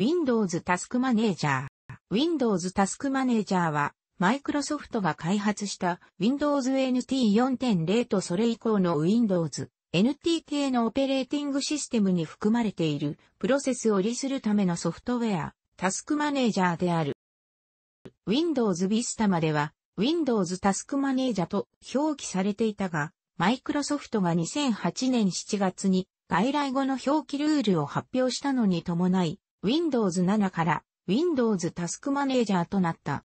Windows タスクマネージャー。Windows タスクマネージャーは、マイクロソフトが開発した Windows NT 4.0とそれ以降の Windows NT 系のオペレーティングシステムに含まれているプロセスを利するためのソフトウェア、タスクマネージャーである。Windows Vista までは Windows タスクマネージャーと表記されていたが、マイクロソフトが2008年7月に外来語の表記ルールを発表したのに伴い、Windows 7から Windows タスクマネージャーとなった。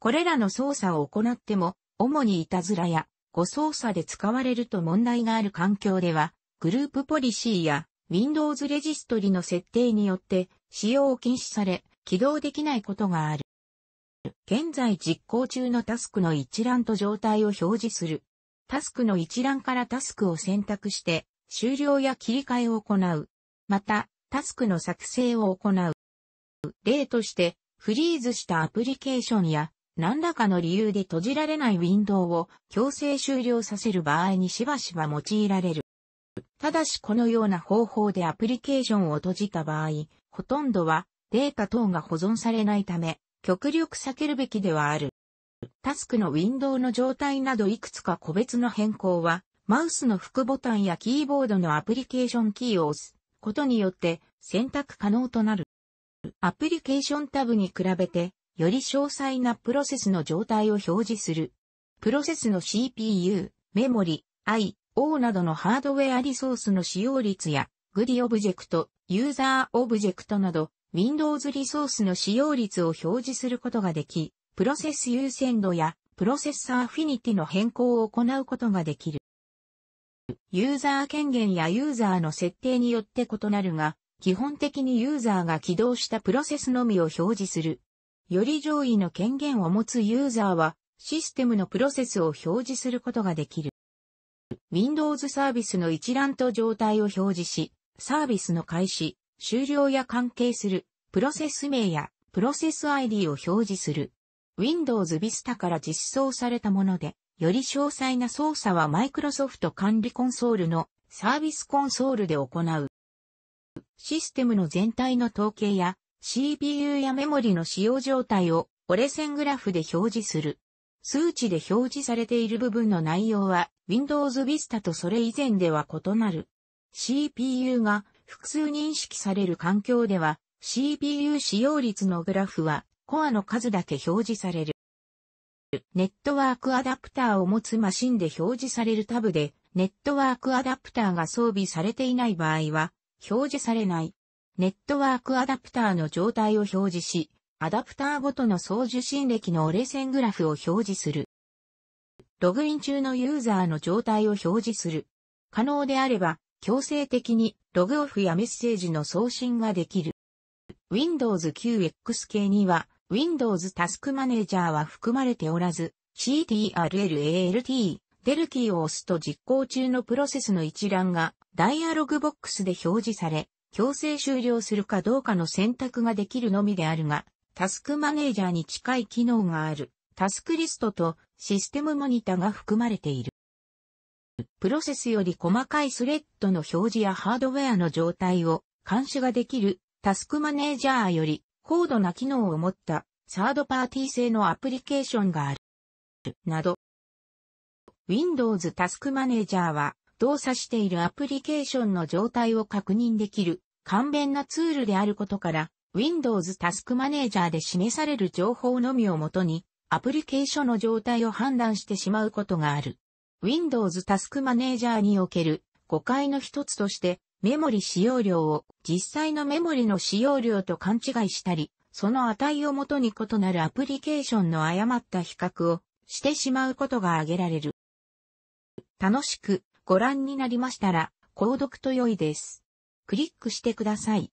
これらの操作を行っても、主にいたずらや誤操作で使われると問題がある環境では、グループポリシーや Windows レジストリの設定によって使用を禁止され、起動できないことがある。現在実行中のタスクの一覧と状態を表示する。タスクの一覧からタスクを選択して、終了や切り替えを行う。また、タスクの作成を行う。例として、フリーズしたアプリケーションや、何らかの理由で閉じられないウィンドウを強制終了させる場合にしばしば用いられる。ただしこのような方法でアプリケーションを閉じた場合、ほとんどはデータ等が保存されないため、極力避けるべきではある。タスクのウィンドウの状態などいくつか個別の変更は、マウスの副ボタンやキーボードのアプリケーションキーを押すことによって選択可能となる。アプリケーションタブに比べて、より詳細なプロセスの状態を表示する。プロセスの CPU、メモリ、I、O などのハードウェアリソースの使用率や、グリオブジェクト、ユーザーオブジェクトなど、Windows リソースの使用率を表示することができ、プロセス優先度やプロセッサーアフィニティの変更を行うことができる。ユーザー権限やユーザーの設定によって異なるが、基本的にユーザーが起動したプロセスのみを表示する。より上位の権限を持つユーザーは、システムのプロセスを表示することができる。Windows サービスの一覧と状態を表示し、サービスの開始、終了や関係する、プロセス名や、プロセス ID を表示する。Windows Vista から実装されたもので、より詳細な操作はマイクロソフト管理コンソールのサービスコンソールで行う。システムの全体の統計や CPU やメモリの使用状態を折れ線グラフで表示する。数値で表示されている部分の内容は Windows Vista とそれ以前では異なる。CPU が複数認識される環境では CPU 使用率のグラフはコアの数だけ表示される。ネットワークアダプターを持つマシンで表示されるタブで、ネットワークアダプターが装備されていない場合は、表示されない。ネットワークアダプターの状態を表示し、アダプターごとの送受信歴の折れ線グラフを表示する。ログイン中のユーザーの状態を表示する。可能であれば、強制的にログオフやメッセージの送信ができる。Windows 9X 系には、Windows タスクマネージャーは含まれておらず、CTRLALT、デルキーを押すと実行中のプロセスの一覧がダイアログボックスで表示され、強制終了するかどうかの選択ができるのみであるが、タスクマネージャーに近い機能がある、タスクリストとシステムモニタが含まれている。プロセスより細かいスレッドの表示やハードウェアの状態を監視ができるタスクマネージャーより高度な機能を持ったサードパーティー製のアプリケーションがある。など。Windows タスクマネージャーは動作しているアプリケーションの状態を確認できる簡便なツールであることから Windows タスクマネージャーで示される情報のみをもとにアプリケーションの状態を判断してしまうことがある。Windows タスクマネージャーにおける誤解の一つとしてメモリ使用量を実際のメモリの使用量と勘違いしたり、その値をもとに異なるアプリケーションの誤った比較をしてしまうことが挙げられる。楽しくご覧になりましたら、購読と良いです。クリックしてください。